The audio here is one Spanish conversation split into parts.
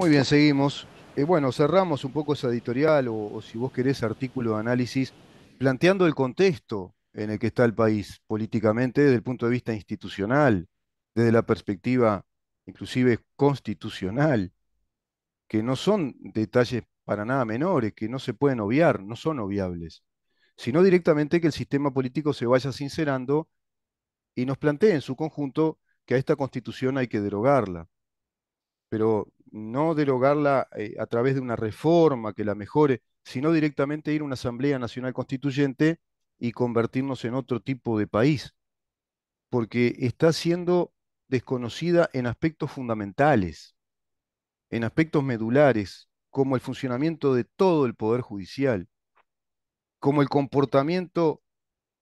Muy bien, seguimos. Eh, bueno, cerramos un poco esa editorial o, si vos querés artículo de análisis, planteando el contexto en el que está el país políticamente desde el punto de vista institucional, desde la perspectiva inclusive constitucional, que no son detalles para nada menores, que no se pueden obviar, no son obviables, sino directamente que el sistema político se vaya sincerando y nos plantee en su conjunto que a esta constitución hay que derogarla. Pero no derogarla eh, a través de una reforma que la mejore, sino directamente ir a una Asamblea Nacional Constituyente y convertirnos en otro tipo de país, porque está siendo desconocida en aspectos fundamentales, en aspectos medulares, como el funcionamiento de todo el Poder Judicial, como el comportamiento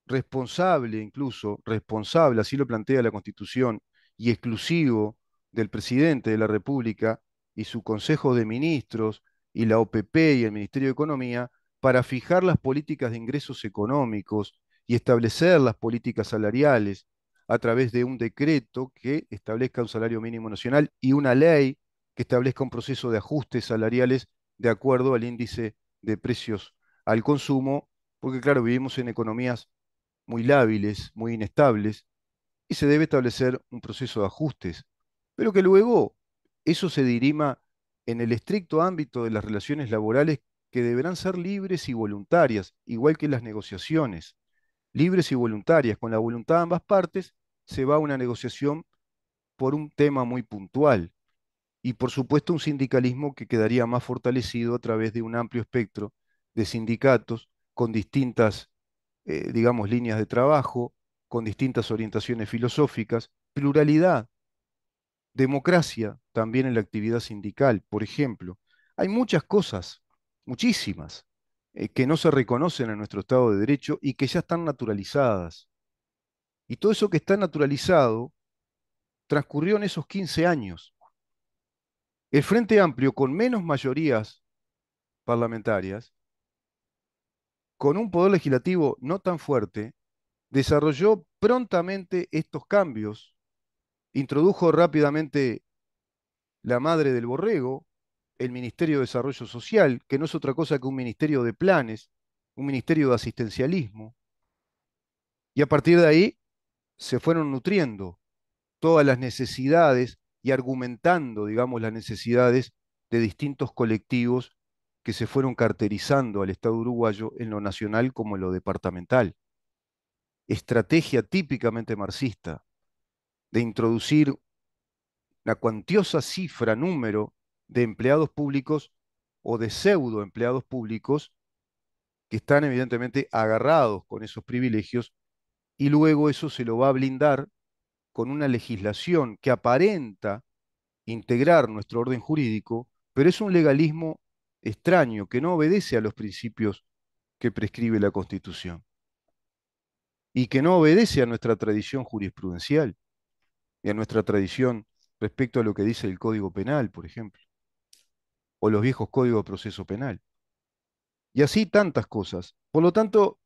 responsable, incluso responsable, así lo plantea la Constitución, y exclusivo del presidente de la República y su Consejo de Ministros y la OPP y el Ministerio de Economía para fijar las políticas de ingresos económicos y establecer las políticas salariales a través de un decreto que establezca un salario mínimo nacional y una ley que establezca un proceso de ajustes salariales de acuerdo al índice de precios al consumo, porque claro, vivimos en economías muy lábiles, muy inestables, y se debe establecer un proceso de ajustes, pero que luego eso se dirima en el estricto ámbito de las relaciones laborales que deberán ser libres y voluntarias, igual que las negociaciones. Libres y voluntarias, con la voluntad de ambas partes, se va a una negociación por un tema muy puntual. Y por supuesto un sindicalismo que quedaría más fortalecido a través de un amplio espectro de sindicatos con distintas, eh, digamos, líneas de trabajo, con distintas orientaciones filosóficas, pluralidad democracia también en la actividad sindical, por ejemplo. Hay muchas cosas, muchísimas, eh, que no se reconocen en nuestro Estado de Derecho y que ya están naturalizadas. Y todo eso que está naturalizado transcurrió en esos 15 años. El Frente Amplio, con menos mayorías parlamentarias, con un poder legislativo no tan fuerte, desarrolló prontamente estos cambios Introdujo rápidamente la madre del borrego, el Ministerio de Desarrollo Social, que no es otra cosa que un ministerio de planes, un ministerio de asistencialismo. Y a partir de ahí se fueron nutriendo todas las necesidades y argumentando, digamos, las necesidades de distintos colectivos que se fueron caracterizando al Estado uruguayo en lo nacional como en lo departamental. Estrategia típicamente marxista, de introducir la cuantiosa cifra, número de empleados públicos o de pseudo empleados públicos que están evidentemente agarrados con esos privilegios y luego eso se lo va a blindar con una legislación que aparenta integrar nuestro orden jurídico, pero es un legalismo extraño que no obedece a los principios que prescribe la Constitución y que no obedece a nuestra tradición jurisprudencial y a nuestra tradición respecto a lo que dice el Código Penal, por ejemplo, o los viejos códigos de proceso penal. Y así tantas cosas. Por lo tanto,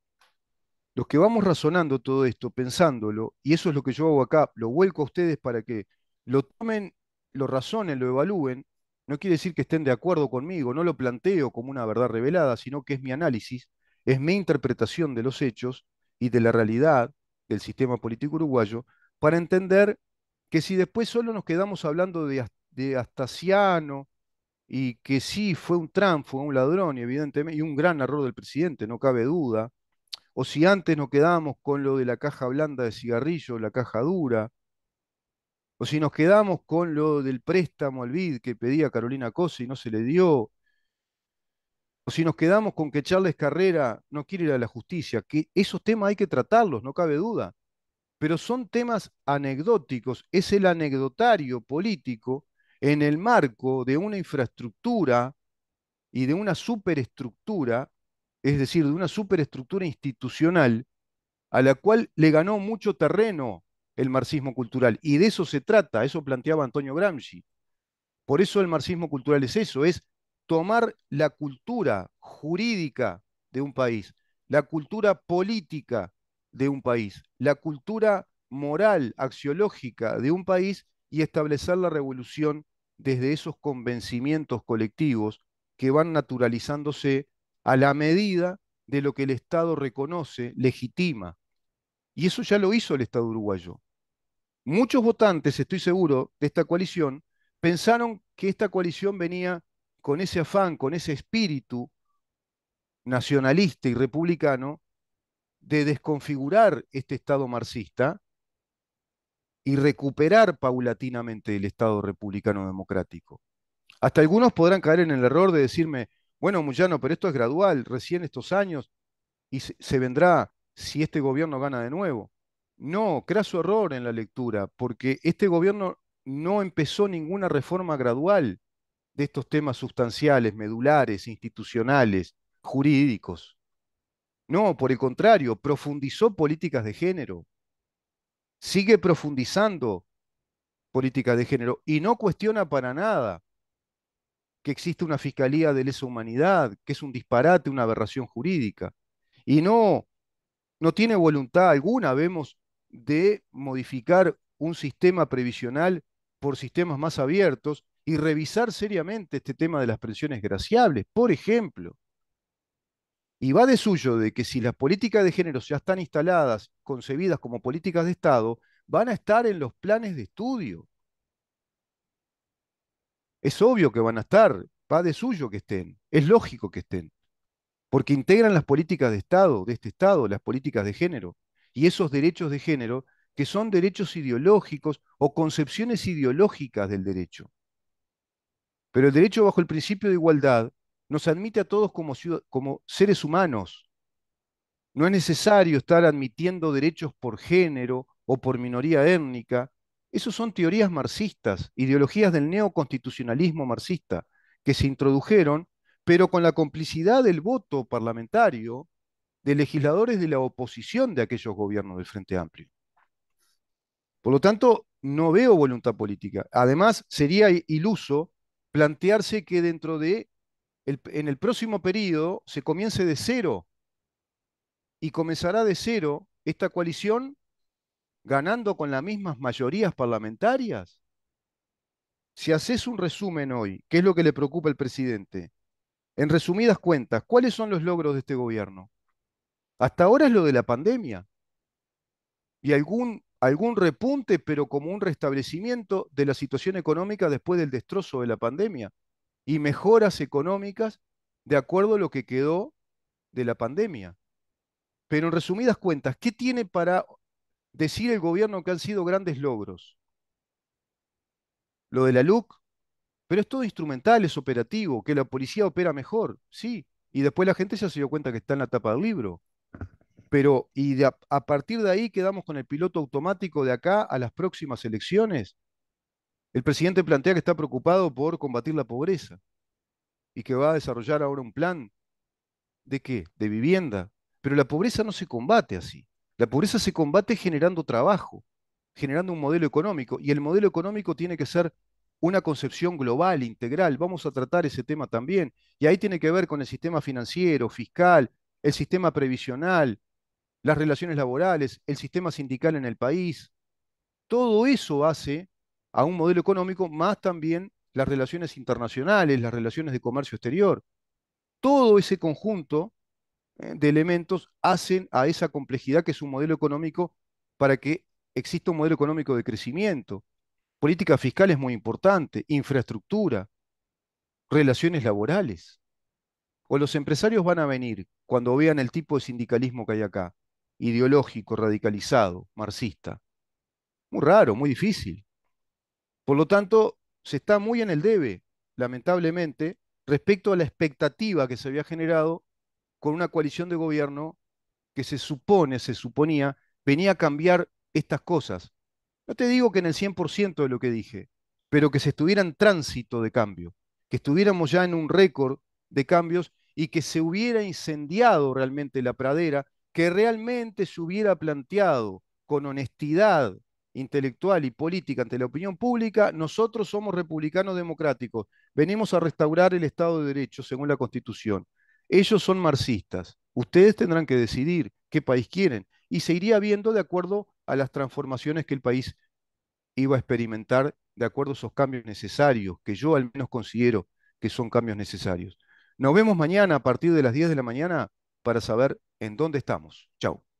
los que vamos razonando todo esto, pensándolo, y eso es lo que yo hago acá, lo vuelco a ustedes para que lo tomen, lo razonen, lo evalúen, no quiere decir que estén de acuerdo conmigo, no lo planteo como una verdad revelada, sino que es mi análisis, es mi interpretación de los hechos y de la realidad del sistema político uruguayo para entender que si después solo nos quedamos hablando de, de y que sí fue un tranfo, un ladrón, y evidentemente, y un gran error del presidente, no cabe duda, o si antes nos quedamos con lo de la caja blanda de cigarrillos, la caja dura, o si nos quedamos con lo del préstamo al BID que pedía Carolina Cosa y no se le dio, o si nos quedamos con que Charles Carrera no quiere ir a la justicia, que esos temas hay que tratarlos, no cabe duda pero son temas anecdóticos, es el anecdotario político en el marco de una infraestructura y de una superestructura, es decir, de una superestructura institucional a la cual le ganó mucho terreno el marxismo cultural. Y de eso se trata, eso planteaba Antonio Gramsci. Por eso el marxismo cultural es eso, es tomar la cultura jurídica de un país, la cultura política de un país, la cultura moral, axiológica de un país y establecer la revolución desde esos convencimientos colectivos que van naturalizándose a la medida de lo que el Estado reconoce, legitima. Y eso ya lo hizo el Estado uruguayo. Muchos votantes, estoy seguro, de esta coalición pensaron que esta coalición venía con ese afán, con ese espíritu nacionalista y republicano de desconfigurar este Estado marxista y recuperar paulatinamente el Estado republicano democrático. Hasta algunos podrán caer en el error de decirme, bueno, Muyano, pero esto es gradual, recién estos años, y se, vendrá si este gobierno gana de nuevo. No, crea su error en la lectura, porque este gobierno no empezó ninguna reforma gradual de estos temas sustanciales, medulares, institucionales, jurídicos. No, por el contrario, profundizó políticas de género. Sigue profundizando políticas de género y no cuestiona para nada que existe una fiscalía de lesa humanidad, que es un disparate, una aberración jurídica. Y no, no tiene voluntad alguna, vemos, de modificar un sistema previsional por sistemas más abiertos y revisar seriamente este tema de las pensiones graciables, por ejemplo. Y va de suyo de que si las políticas de género ya están instaladas, concebidas como políticas de Estado, van a estar en los planes de estudio. Es obvio que van a estar, va de suyo que estén, es lógico que estén, porque integran las políticas de Estado, de este Estado, las políticas de género, y esos derechos de género que son derechos ideológicos o concepciones ideológicas del derecho. Pero el derecho bajo el principio de igualdad nos admite a todos como, seres humanos. No es necesario estar admitiendo derechos por género o por minoría étnica. Esas son teorías marxistas, ideologías del neoconstitucionalismo marxista, que se introdujeron, pero con la complicidad del voto parlamentario de legisladores de la oposición de aquellos gobiernos del Frente Amplio. Por lo tanto, no veo voluntad política. Además, sería iluso plantearse que dentro de en el próximo periodo se comience de cero y comenzará de cero esta coalición ganando con las mismas mayorías parlamentarias? Si haces un resumen hoy, ¿qué es lo que le preocupa al presidente? En resumidas cuentas, ¿cuáles son los logros de este gobierno? Hasta ahora es lo de la pandemia y algún, algún repunte, pero como un restablecimiento de la situación económica después del destrozo de la pandemia y mejoras económicas de acuerdo a lo que quedó de la pandemia. Pero en resumidas cuentas, ¿qué tiene para decir el gobierno que han sido grandes logros? Lo de la LUC, pero es todo instrumental, es operativo, que la policía opera mejor, sí. Y después la gente ya se dio cuenta que está en la tapa del libro. Pero, y a partir de ahí quedamos con el piloto automático de acá a las próximas elecciones el presidente plantea que está preocupado por combatir la pobreza y que va a desarrollar ahora un plan de qué? De vivienda. Pero la pobreza no se combate así. La pobreza se combate generando trabajo, generando un modelo económico. Y el modelo económico tiene que ser una concepción global, integral. Vamos a tratar ese tema también. Y ahí tiene que ver con el sistema financiero, fiscal, el sistema previsional, las relaciones laborales, el sistema sindical en el país. Todo eso hace a un modelo económico, más también las relaciones internacionales, las relaciones de comercio exterior. Todo ese conjunto eh, de elementos hacen a esa complejidad que es un modelo económico para que exista un modelo económico de crecimiento. Política fiscal es muy importante, infraestructura, relaciones laborales. O los empresarios van a venir cuando vean el tipo de sindicalismo que hay acá, ideológico, radicalizado, marxista. Muy raro, muy difícil. Por lo tanto, se está muy en el debe, lamentablemente, respecto a la expectativa que se había generado con una coalición de gobierno que se supone, se suponía, venía a cambiar estas cosas. No te digo que en el 100% de lo que dije, pero que se estuviera en tránsito de cambio, que estuviéramos ya en un récord de cambios y que se hubiera incendiado realmente la pradera, que realmente se hubiera planteado con honestidad intelectual y política ante la opinión pública, nosotros somos republicanos democráticos, venimos a restaurar el Estado de Derecho según la Constitución. Ellos son marxistas, ustedes tendrán que decidir qué país quieren y se iría viendo de acuerdo a las transformaciones que el país iba a experimentar, de acuerdo a esos cambios necesarios, que yo al menos considero que son cambios necesarios. Nos vemos mañana a partir de las 10 de la mañana para saber en dónde estamos. Chao.